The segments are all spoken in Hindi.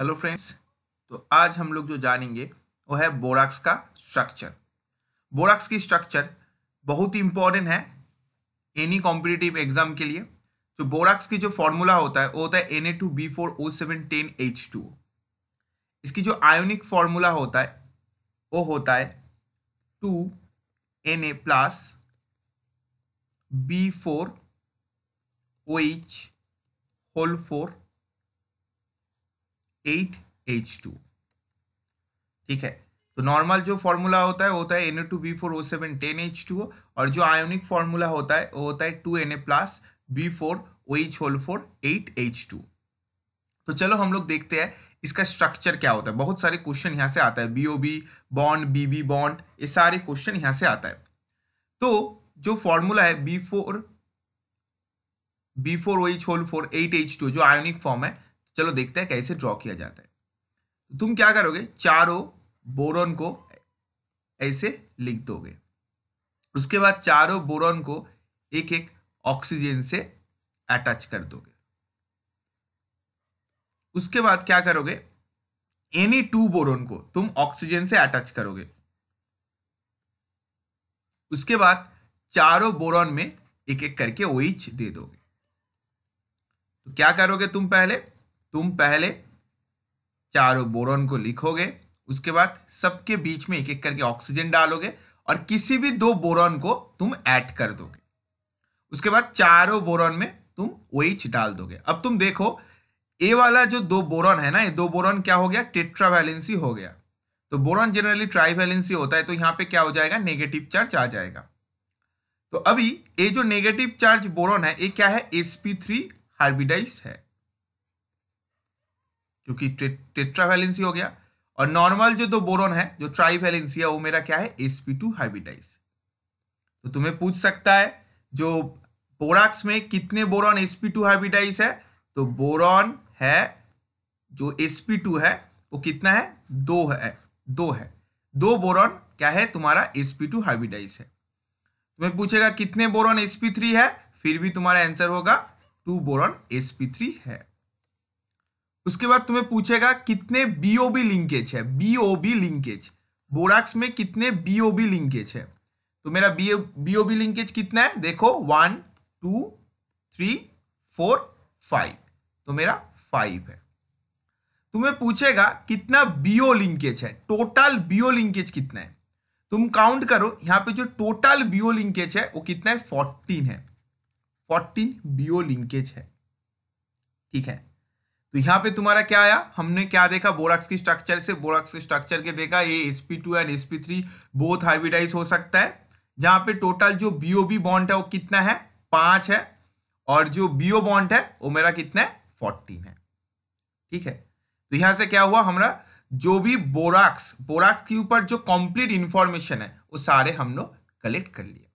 हेलो फ्रेंड्स तो आज हम लोग जो जानेंगे वो है बोराक्स का स्ट्रक्चर बोराक्स की स्ट्रक्चर बहुत ही इंपॉर्टेंट है एनी कॉम्पिटिटिव एग्जाम के लिए तो बोराक्स की जो फॉर्मूला होता है वो होता है N A two B four O seven ten H two इसकी जो आयोनिक फॉर्मूला होता है वो होता है two N A plus B four O H whole four eight H two ठीक है तो नॉर्मल जो फॉर्मूला होता है होता है N A two B four O seven ten H two और जो आयोनिक फॉर्मूला होता है वो होता है two N A plus B four O H whole four eight H two तो चलो हम लोग देखते हैं इसका स्ट्रक्चर क्या होता है बहुत सारे क्वेश्चन यहाँ से आता है B O B bond B B bond ये सारे क्वेश्चन यहाँ से आता है तो जो फॉर्मूला है B four B four O H whole four eight H two जो आयोनिक फॉर्म है चलो देखते हैं कैसे ड्रॉ किया जाता है तो तुम क्या करोगे चारों बोरोन को ऐसे लिख दोगे उसके बाद चारों बोरोन को एक एक ऑक्सीजन से अटैच कर दोगे उसके बाद क्या करोगे एनी टू बोरोन को तुम ऑक्सीजन से अटैच करोगे उसके बाद चारों बोरॉन में एक एक करके ओइच दे दोगे तो क्या करोगे तुम पहले तुम पहले चारों बोरोन को लिखोगे उसके बाद सबके बीच में एक एक करके ऑक्सीजन डालोगे और किसी भी दो बोरोन को तुम ऐड कर दोगे उसके बाद चारों बोरोन में तुम ओएच डाल दोगे अब तुम देखो ए वाला जो दो बोरॉन है ना ये दो बोरोन क्या हो गया टेट्रावैलेंसी हो गया तो बोरॉन जनरली ट्राइवैलेंसी होता है तो यहाँ पे क्या हो जाएगा नेगेटिव चार्ज आ जाएगा तो अभी ये जो नेगेटिव चार्ज बोरॉन है ये क्या है एसपी थ्री हार्बिडाइज है क्योंकि टेट्रावेलेंसी हो गया और नॉर्मल जो दो बोरोन है जो ट्राइवेलेंसी है वो मेरा क्या है एस पी टू हाइब्रिडाइज तो तुम्हें पूछ सकता है जो बोराक्स में कितने boron S P two hybridize है तो बोरॉन है जो एस पी टू है वो कितना है दो है दो है दो बोरॉन क्या है तुम्हारा एस पी टू हाइब्रिडाइज है तुम्हें पूछेगा कितने बोरॉन एस पी थ्री है फिर भी तुम्हारा आंसर होगा two boron S P three है उसके बाद तुम्हें पूछेगा कितने बीओबी लिंकेज है बीओबी लिंकेज बोराक्स में कितने बीओबी लिंकेज है तो मेरा बीओबी लिंकेज कितना है देखो one two three four five तो मेरा फाइव है तुम्हें पूछेगा कितना बीओ लिंकेज है टोटल बीओ लिंकेज कितना है तुम काउंट करो यहाँ पे जो टोटल बीओ लिंकेज है वो कितना है फोर्टीन है फोर्टीन बीओ लिंकेज है ठीक है तो यहाँ पे तुम्हारा क्या आया हमने क्या देखा बोराक्स की स्ट्रक्चर से बोराक्स के स्ट्रक्चर के देखा ये S P two and S P three both hybridize हो सकता है जहां पे टोटल जो बीओबी बॉन्ड है वो कितना है पांच है और जो बीओ बॉन्ड है वो मेरा कितना है फोर्टीन है ठीक है तो यहां से क्या हुआ हमारा जो भी बोराक्स बोराक्स के ऊपर जो कॉम्प्लीट इंफॉर्मेशन है वो सारे हम लोग कलेक्ट कर लिया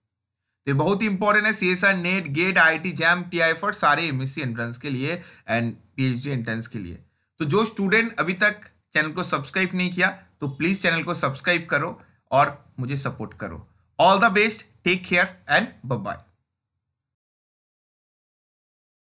तो बहुत ही इंपॉर्टेंट है C S R NET GATE I T JAM T I for सारे एम एस सी एंट्रेंस के लिए and P H D entrance के लिए तो जो स्टूडेंट अभी तक चैनल को सब्सक्राइब नहीं किया तो प्लीज़ चैनल को सब्सक्राइब करो और मुझे सपोर्ट करो all the best take care and bye